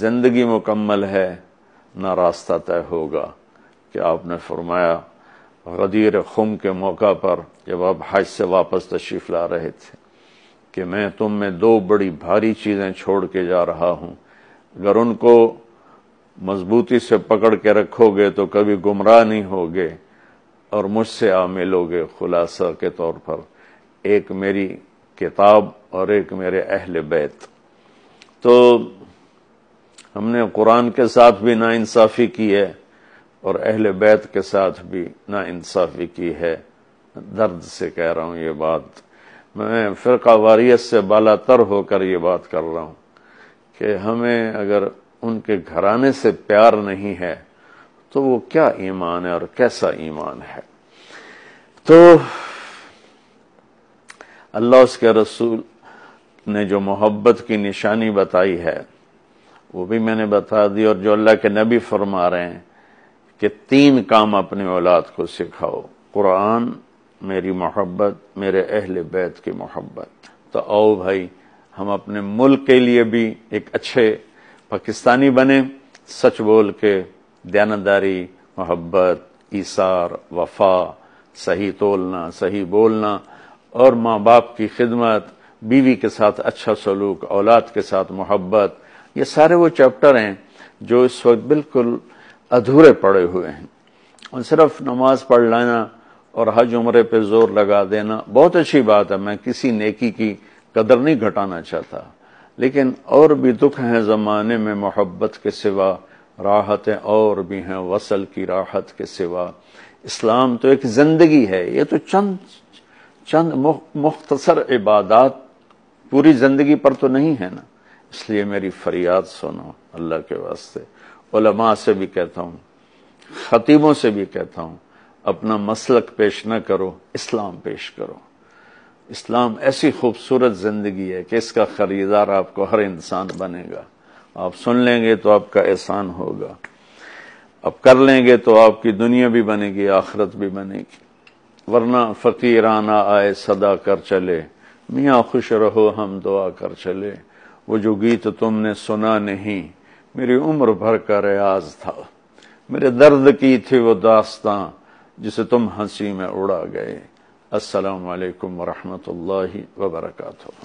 ज़िंदगी मुकम्मल है ना रास्ता तय होगा कि आपने फरमाया गदीर खुम के मौका पर जब आप हज से वापस तशरीफ़ ला रहे थे कि मैं तुम में दो बड़ी भारी चीज़ें छोड़ के जा रहा हूं अगर उनको मजबूती से पकड़ के रखोगे तो कभी गुमराह नहीं होगे और मुझसे आ मिलोगे खुलासा के तौर पर एक मेरी किताब और एक मेरे अहल बैत तो हमने कुरान के साथ भी ना इंसाफी की है और अहल बैत के साथ भी ना इंसाफी की है दर्द से कह रहा हूँ ये बात मैं फ़िरका वारियत से बाला तर होकर ये बात कर रहा हूँ कि हमें अगर उनके घराने से प्यार नहीं है तो वो क्या ईमान है और कैसा ईमान है तो अल्लाह उसके रसूल ने जो मोहब्बत की निशानी बताई है वो भी मैंने बता दी और जो अल्लाह के नबी फरमा रहे हैं कि तीन काम अपनी औलाद को सिखाओ कुरान मेरी मोहब्बत मेरे अहल बैत की मोहब्बत तो आओ भाई हम अपने मुल्क के लिए भी एक अच्छे पाकिस्तानी बने सच बोल के दयानदारी मोहब्बत ईसार वफा सही तोलना सही बोलना और माँ बाप की खिदमत बीवी के साथ अच्छा सलूक औलाद के साथ मोहब्बत ये सारे वो चैप्टर हैं जो इस वक्त बिल्कुल अधूरे पड़े हुए हैं और सिर्फ नमाज पढ़ लाना और हज उम्र पे जोर लगा देना बहुत अच्छी बात है मैं किसी नेकी की कदर नहीं घटाना चाहता लेकिन और भी दुख हैं ज़माने में मोहब्बत के सिवा राहतें और भी हैं वसल की राहत के सिवा इस्लाम तो एक ज़िंदगी है ये तो चंद चंद मुख्तसर इबादत पूरी ज़िंदगी पर तो नहीं है ना इसलिए मेरी फरियाद सुनो अल्लाह के वास्ते उलमा से भी कहता हूं ख़तीबों से भी कहता हूं अपना मसलक पेश न करो इस्लाम पेश करो इस्लाम ऐसी खूबसूरत ज़िंदगी है कि इसका ख़रीदार आपको हर इंसान बनेगा आप सुन लेंगे तो आपका एहसान होगा आप कर लेंगे तो आपकी दुनिया भी बनेगी आखरत भी बनेगी वरना फ़कीराना आए सदा कर चले मियाँ खुश रहो हम दुआ कर चले वो जो गीत तुमने सुना नहीं मेरी उम्र भर का रियाज था मेरे दर्द की थी वो दास्तां जिसे तुम हंसी में उड़ा गए असलकम वरहमत ला वबरकू